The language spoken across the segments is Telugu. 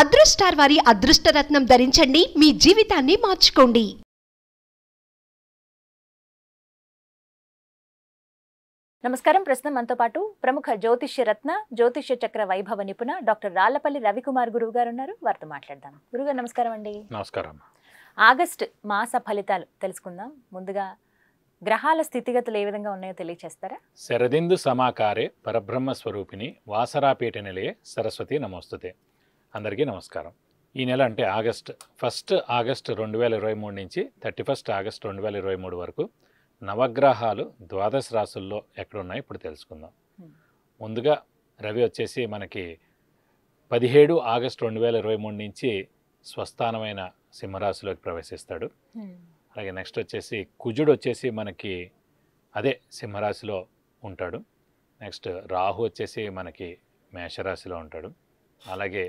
అదృష్టార్ వారి అదృష్టరత్నం ధరించండి మీ జీవితాన్ని మార్చుకోండి నమస్కారం ప్రస్తుతం మనతో పాటు ప్రముఖ జ్యోతిష్య రత్న జ్యోతిష్య చక్ర వైభవ నిపుణ డాక్టర్ రాళ్లపల్లి రవికుమార్ గురువు గారు ఉన్నారు వారితో మాట్లాడదాం గురుగారు నమస్కారం అండి నమస్కారం ఆగస్ట్ మాస ఫలితాలు తెలుసుకుందాం ముందుగా గ్రహాల స్థితిగతులు ఏ విధంగా ఉన్నాయో తెలియచేస్తారా శరదిందు సమాకారే పరబ్రహ్మ స్వరూపిణి వాసరాపేట నిలయే సరస్వతి నమోస్తుతే అందరికీ నమస్కారం ఈ నెల అంటే ఆగస్ట్ ఫస్ట్ ఆగస్ట్ రెండు వేల ఇరవై మూడు నుంచి థర్టీ ఫస్ట్ ఆగస్ట్ రెండు వేల ఇరవై మూడు వరకు నవగ్రహాలు ద్వాదశ రాసుల్లో ఎక్కడున్నాయో ఇప్పుడు తెలుసుకుందాం ముందుగా రవి వచ్చేసి మనకి పదిహేడు ఆగస్ట్ రెండు వేల ఇరవై మూడు నుంచి స్వస్థానమైన సింహరాశిలోకి ప్రవేశిస్తాడు అలాగే నెక్స్ట్ వచ్చేసి కుజుడు వచ్చేసి మనకి అదే సింహరాశిలో ఉంటాడు నెక్స్ట్ రాహు వచ్చేసి మనకి మేషరాశిలో ఉంటాడు అలాగే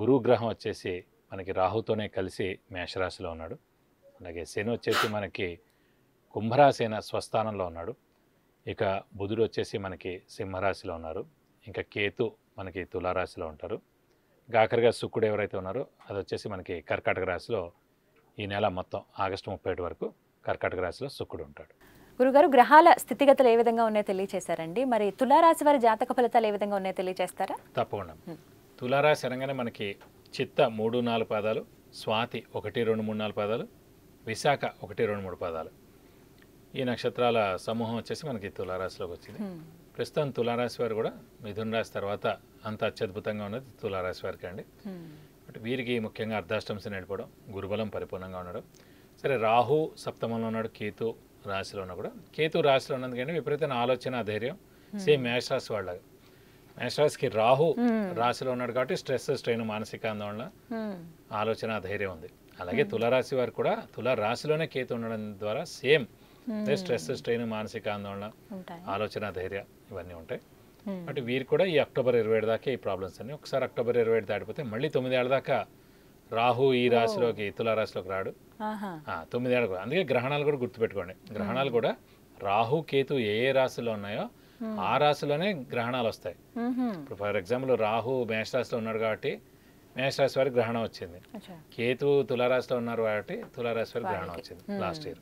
గురుగ్రహం వచ్చేసి మనకి రాహుతోనే కలిసి మేషరాశిలో ఉన్నాడు అలాగే శని వచ్చేసి మనకి కుంభరాశైన స్వస్థానంలో ఉన్నాడు ఇక బుధుడు వచ్చేసి మనకి సింహరాశిలో ఉన్నారు ఇంకా కేతు మనకి తులారాశిలో ఉంటారు ఆఖరిగా శుక్రుడు ఎవరైతే ఉన్నారో అది వచ్చేసి మనకి కర్కాటక రాశిలో ఈ నెల మొత్తం ఆగస్టు ముప్పై వరకు కర్కాటక రాశిలో శుక్రుడు ఉంటాడు గురుగారు గ్రహాల స్థితిగతులు ఏ విధంగా ఉన్నాయో తెలియజేశారండి మరి తులారాశి వారి జాతక ఫలితాలు ఏ విధంగా ఉన్నాయో తెలియజేస్తారా తప్పకుండా తులారాశి అనగానే మనకి చిత్త మూడు నాలుగు పాదాలు స్వాతి ఒకటి రెండు మూడు నాలుగు పాదాలు విశాఖ ఒకటి రెండు మూడు పాదాలు ఈ నక్షత్రాల సమూహం వచ్చేసి మనకి తులారాశిలోకి వచ్చింది ప్రస్తుతం తులారాశి వారు కూడా మిథున రాశి తర్వాత అంత అత్యద్భుతంగా ఉన్నది తులారాశి వారికి అండి వీరికి ముఖ్యంగా అర్ధాష్టంసి నడిపోవడం గురుబలం పరిపూర్ణంగా ఉండడం సరే రాహు సప్తమంలో ఉన్నాడు కేతు రాశిలో ఉన్నా కూడా కేతు రాశిలో ఉన్నందుకంటే విపరీతమైన ఆలోచన ధైర్యం సేమ్ మేషరాశి వాళ్ళగా మేషరాశికి రాహు రాశిలో ఉన్నాడు కాబట్టి స్ట్రెస్ స్ట్రెయిన్ మానసిక ఆందోళన ఆలోచన ధైర్యం ఉంది అలాగే తులరాశి వారు కూడా తుల రాశిలోనే కేతు ఉండడం ద్వారా సేమ్ స్ట్రెస్ స్ట్రెయిన్ మానసిక ఆందోళన ఆలోచన ధైర్యం ఇవన్నీ ఉంటాయి అంటే వీరు కూడా ఈ అక్టోబర్ ఇరవై ఏడు దాకా ఈ ప్రాబ్లమ్స్ అన్నీ ఒకసారి అక్టోబర్ ఇరవై ఏడు దాటిపోతే మళ్ళీ తొమ్మిదేళ్ళ దాకా రాహు ఈ రాశిలోకి తులారాశిలోకి రాడు తొమ్మిదేళ్ళ అందుకే గ్రహణాలు కూడా గుర్తుపెట్టుకోండి గ్రహణాలు కూడా రాహు కేతు ఏ ఏ రాశిలో ఉన్నాయో Hmm. ఆ రాశిలోనే గ్రహణాలు వస్తాయి hmm. ఇప్పుడు ఫర్ ఎగ్జాంపుల్ రాహు మేషరాశిలో ఉన్నాడు కాబట్టి మేషరాశి వారికి గ్రహణం వచ్చింది కేతు తులారాశిలో ఉన్నారు కాబట్టి తులారాశి వారికి గ్రహణం వచ్చింది hmm. లాస్ట్ ఇయర్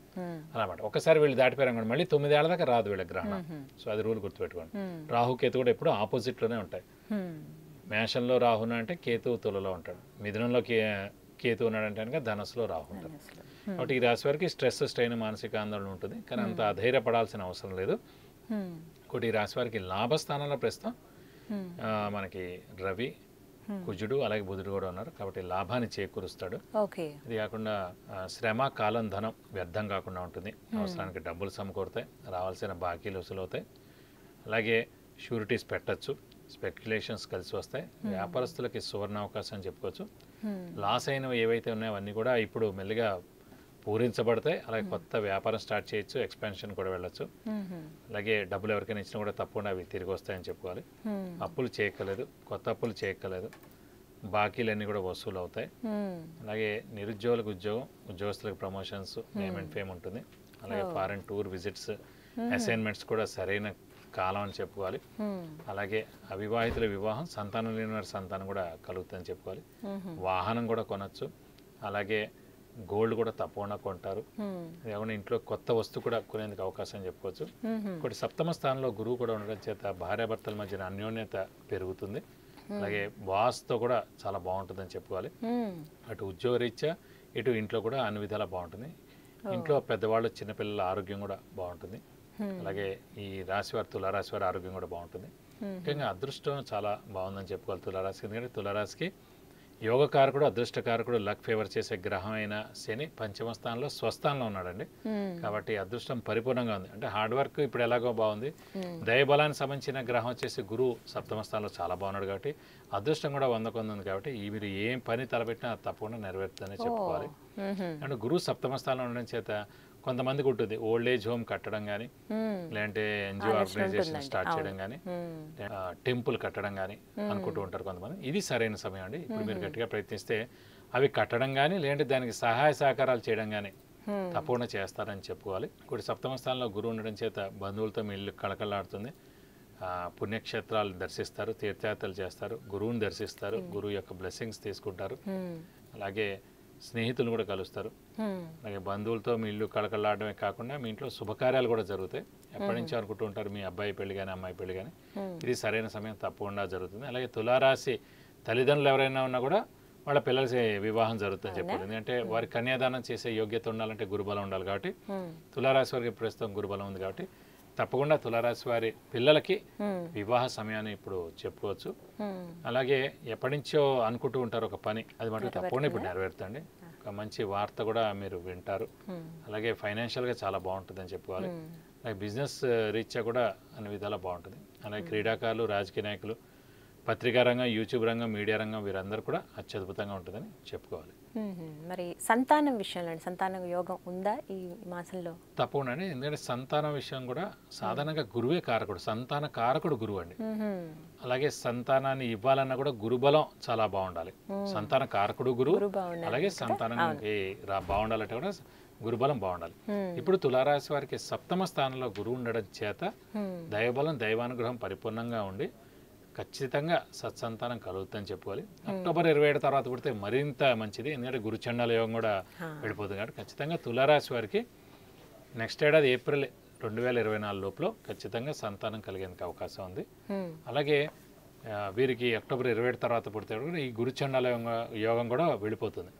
అనమాట ఒకసారి వీళ్ళు దాటిపోయారు అనుకోండి మళ్ళీ తొమ్మిదేళ్ల దాకా రాదు వీళ్ళకి గ్రహణం సో అది రూల్ గుర్తుపెట్టుకోండి రాహు కేతు కూడా ఎప్పుడు ఆపోజిట్ లోనే ఉంటాయి మేషంలో రాహున అంటే కేతు తులలో ఉంటాడు మిథునంలో కేతు ఉన్నాడంటే కనుక ధనస్సులో రాహు ఉంటాడు కాబట్టి ఈ రాశి వారికి స్ట్రెస్ స్ట్రెయిన్ మానసిక ఆందోళన ఉంటుంది కానీ అంత అధైర్యపడాల్సిన అవసరం లేదు ఇంకోటి రాశి వారికి లాభస్థానంలో ప్రస్తుతం మనకి రవి కుజుడు అలాగే బుధుడు కూడా ఉన్నారు కాబట్టి లాభాన్ని చేకూరుస్తాడు ఇది కాకుండా శ్రమ కాలం ధనం వ్యర్థం కాకుండా ఉంటుంది అవసరానికి డబ్బులు సమకూరుతాయి రావాల్సిన బాకీలు వసూలవుతాయి అలాగే షూరిటీస్ పెట్టచ్చు స్పెక్యులేషన్స్ కలిసి వస్తాయి వ్యాపారస్తులకి సువర్ణ అవకాశం చెప్పుకోవచ్చు లాస్ అయినవి ఏవైతే ఉన్నాయో అవన్నీ కూడా ఇప్పుడు మెల్లిగా పూరించబడతాయి అలాగే కొత్త వ్యాపారం స్టార్ట్ చేయొచ్చు ఎక్స్పెన్షన్ కూడా వెళ్ళచ్చు అలాగే డబ్బులు ఎవరికైనా ఇచ్చినా కూడా తప్పకుండా అవి తిరిగి వస్తాయని చెప్పుకోవాలి అప్పులు చేయక్కలేదు కొత్త అప్పులు చేయక్కలేదు బాకీలన్నీ కూడా వసూలు అవుతాయి అలాగే నిరుద్యోగులకు ఉద్యోగం ఉద్యోగస్తులకు ప్రమోషన్స్ నేమ్ అండ్ ఫేమ్ ఉంటుంది అలాగే ఫారెన్ టూర్ విజిట్స్ అసైన్మెంట్స్ కూడా సరైన కాలం అని చెప్పుకోవాలి అలాగే అవివాహితుల వివాహం సంతానం లేని వారి సంతానం కూడా కలుగుతుందని చెప్పుకోవాలి వాహనం కూడా కొనొచ్చు అలాగే గోల్డ్ కూడా తప్పకుండా కొంటారు ఏమైనా ఇంట్లో కొత్త వస్తువు కూడా కొనేందుకు అవకాశం చెప్పుకోవచ్చు ఒకటి సప్తమ స్థానంలో గురువు కూడా ఉండడం చేత భార్యాభర్తల మధ్యన అన్యోన్యత పెరుగుతుంది అలాగే బాస్తో కూడా చాలా బాగుంటుందని చెప్పుకోవాలి అటు ఉద్యోగ రీత్యా ఇటు ఇంట్లో కూడా అన్ని విధాలా బాగుంటుంది ఇంట్లో పెద్దవాళ్ళు చిన్నపిల్లల ఆరోగ్యం కూడా బాగుంటుంది అలాగే ఈ రాశి వారి తులారాశి వారి ఆరోగ్యం కూడా బాగుంటుంది ముఖ్యంగా అదృష్టం చాలా బాగుందని చెప్పుకోవాలి తులారాశి ఎందుకంటే తులారాశికి యోగకారకుడు అదృష్టకారకుడు లక్ ఫేవర్ చేసే గ్రహం అయిన శని పంచమ స్థానంలో స్వస్థానంలో ఉన్నాడండి కాబట్టి అదృష్టం పరిపూర్ణంగా ఉంది అంటే హార్డ్ వర్క్ ఇప్పుడు ఎలాగో బాగుంది దయబలానికి సంబంధించిన గ్రహం వచ్చేసి గురువు సప్తమ స్థానంలో చాలా బాగున్నాడు కాబట్టి అదృష్టం కూడా వంద ఉంది కాబట్టి ఈ మీరు ఏం పని తలపెట్టినా తప్పకుండా నెరవేరుతుందని చెప్పుకోవాలి అంటే గురువు సప్తమ స్థానంలో ఉండడం చేత కొంతమందికి ఉంటుంది ఓల్డ్ ఏజ్ హోమ్ కట్టడం కానీ లేదంటే ఎన్జిఓ ఆర్గనైజేషన్ స్టార్ట్ చేయడం కానీ టెంపుల్ కట్టడం కానీ అనుకుంటూ ఉంటారు కొంతమంది ఇది సరైన సమయం అండి ఇప్పుడు మీరు గట్టిగా ప్రయత్నిస్తే అవి కట్టడం కానీ లేదంటే దానికి సహాయ సహకారాలు చేయడం కానీ తప్పకుండా చేస్తారని చెప్పుకోవాలి ఇప్పుడు సప్తమ స్థానంలో గురువు ఉండడం చేత బంధువులతో మీ ఇల్లు కళకళలాడుతుంది పుణ్యక్షేత్రాలు దర్శిస్తారు తీర్థయాత్రలు చేస్తారు గురువుని దర్శిస్తారు గురువు యొక్క బ్లెస్సింగ్స్ తీసుకుంటారు అలాగే స్నేహితులు కూడా కలుస్తారు అలాగే బంధువులతో మీ ఇల్లు కళకళలాడమే కాకుండా మీ ఇంట్లో శుభకార్యాలు కూడా జరుగుతాయి ఎప్పటి నుంచి అనుకుంటూ ఉంటారు మీ అబ్బాయి పెళ్లి కానీ అమ్మాయి పెళ్లి కానీ ఇది సరైన సమయం తప్పకుండా జరుగుతుంది అలాగే తులారాశి తల్లిదండ్రులు ఎవరైనా ఉన్నా కూడా వాళ్ళ పిల్లల వివాహం జరుగుతుందని చెప్పారు ఎందుకంటే వారి కన్యాదానం చేసే యోగ్యత ఉండాలంటే గురుబలం ఉండాలి కాబట్టి తులారాశి వారికి ప్రస్తుతం గురుబలం ఉంది కాబట్టి తప్పకుండా తులారాశి వారి పిల్లలకి వివాహ సమయాన్ని ఇప్పుడు చెప్పుకోవచ్చు అలాగే ఎప్పటి నుంచో అనుకుంటూ ఉంటారు ఒక పని అది మటుకు తప్పకుండా ఇప్పుడు నెరవేరుతుంది ఒక మంచి వార్త కూడా మీరు వింటారు అలాగే ఫైనాన్షియల్గా చాలా బాగుంటుంది అని చెప్పుకోవాలి అలాగే బిజినెస్ రీత్యా కూడా అన్ని విధాలా బాగుంటుంది అలాగే క్రీడాకారులు రాజకీయ నాయకులు పత్రికా రంగం యూట్యూబ్ రంగం మీడియా రంగం వీరందరూ కూడా అత్యద్భుతంగా ఉంటుందని చెప్పుకోవాలి మరి సంతానం విషయంలో సంతానం యోగం ఉందా ఈ మాసంలో తప్పకుండా అండి ఎందుకంటే సంతానం విషయం కూడా సాధారణంగా గురువే కారకుడు సంతాన కారకుడు గురువు అండి అలాగే సంతానాన్ని ఇవ్వాలన్నా కూడా గురుబలం చాలా బాగుండాలి సంతాన కారకుడు గురువు అలాగే సంతానం బాగుండాలంటే కూడా గురుబలం బాగుండాలి ఇప్పుడు తులారాశి వారికి సప్తమ స్థానంలో గురువు ఉండడం చేత దైవబలం దైవానుగ్రహం పరిపూర్ణంగా ఉండి ఖచ్చితంగా సత్సంతానం కలుగుతుందని చెప్పుకోవాలి hmm. అక్టోబర్ ఇరవై ఏడు తర్వాత పుడితే మరింత మంచిది ఎందుకంటే గురుచండాల యోగం కూడా వెళ్ళిపోతుంది కాబట్టి ఖచ్చితంగా తులారాశి వారికి నెక్స్ట్ ఏడాది ఏప్రిల్ రెండు వేల ఇరవై నాలుగు లోపల ఖచ్చితంగా సంతానం కలిగేందుకు అవకాశం ఉంది hmm. అలాగే వీరికి అక్టోబర్ ఇరవై ఏడు తర్వాత పుడితే కూడా ఈ గురుచండాల యోగం కూడా వెళ్ళిపోతుంది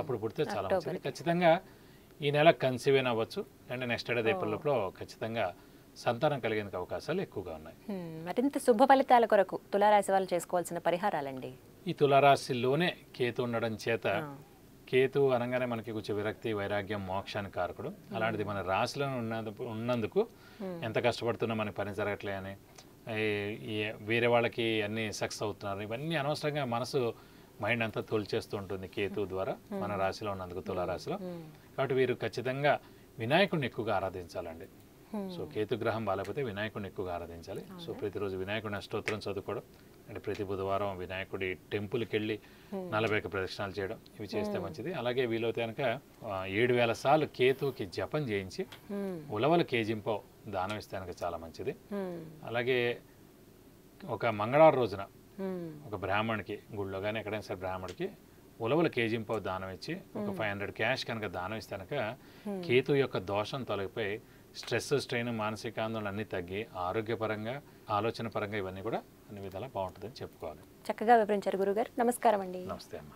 అప్పుడు పుడితే చాలా మంచిది ఖచ్చితంగా ఈ నెల కన్సీవ్ అయిన అవ్వచ్చు అంటే నెక్స్ట్ ఏడాది ఏప్రిల్ లోపల ఖచ్చితంగా సంతానం కలిగేందుకు అవకాశాలు ఎక్కువగా ఉన్నాయి మరింత శుభ ఫలితాల కొరకు తులారాశి వాళ్ళు చేసుకోవాల్సిన పరిహారాలండి ఈ తులారాశిలోనే కేతు ఉండడం చేత కేతు అనగానే మనకి కొంచెం విరక్తి వైరాగ్యం మోక్షాన్ని కారకుడు అలాంటిది మన రాశిలో ఉన్నందుకు ఎంత కష్టపడుతున్నా మనకి పని జరగట్లే అని వేరే వాళ్ళకి అన్నీ సక్సెస్ అవుతున్నారు ఇవన్నీ అనవసరంగా మనసు మైండ్ అంతా తోల్చేస్తూ ఉంటుంది కేతు ద్వారా మన రాశిలో ఉన్నందుకు తులారాశిలో కాబట్టి వీరు ఖచ్చితంగా వినాయకుడిని ఎక్కువగా ఆరాధించాలండి సో hmm. కేతుగ్రహం బాలేకపోతే వినాయకుడిని ఎక్కువగా ఆరాధించాలి సో ప్రతిరోజు వినాయకుడిని అష్టోత్తరం చదువుకోవడం అంటే ప్రతి బుధవారం వినాయకుడి టెంపుల్కి వెళ్ళి hmm. నలభై ఒక్క ప్రదక్షిణాలు చేయడం ఇవి చేస్తే hmm. మంచిది అలాగే వీలైతే కనుక ఏడు వేల సార్లు కేతుకి జపం చేయించి ఉలవలు కేజింపో దానం ఇస్తే కనుక చాలా మంచిది అలాగే ఒక మంగళవారం రోజున ఒక బ్రాహ్మణుడికి గుళ్ళో కానీ ఎక్కడైనా సరే బ్రాహ్మణుడికి ఉలవల కేజింపో దానం ఇచ్చి ఒక ఫైవ్ హండ్రెడ్ క్యాష్ కనుక దానం ఇస్తే కనుక కేతు యొక్క దోషం తొలగిపోయి స్ట్రెస్ స్ట్రెయిన్ మానసిక ఆందోళన అన్ని తగ్గి ఆరోగ్యపరంగా ఆలోచన పరంగా ఇవన్నీ కూడా అన్ని విధాలా బాగుంటుందని చెప్పుకోవాలి చక్కగా వివరించారు గురుగారు నమస్కారం అండి నమస్తే అమ్మా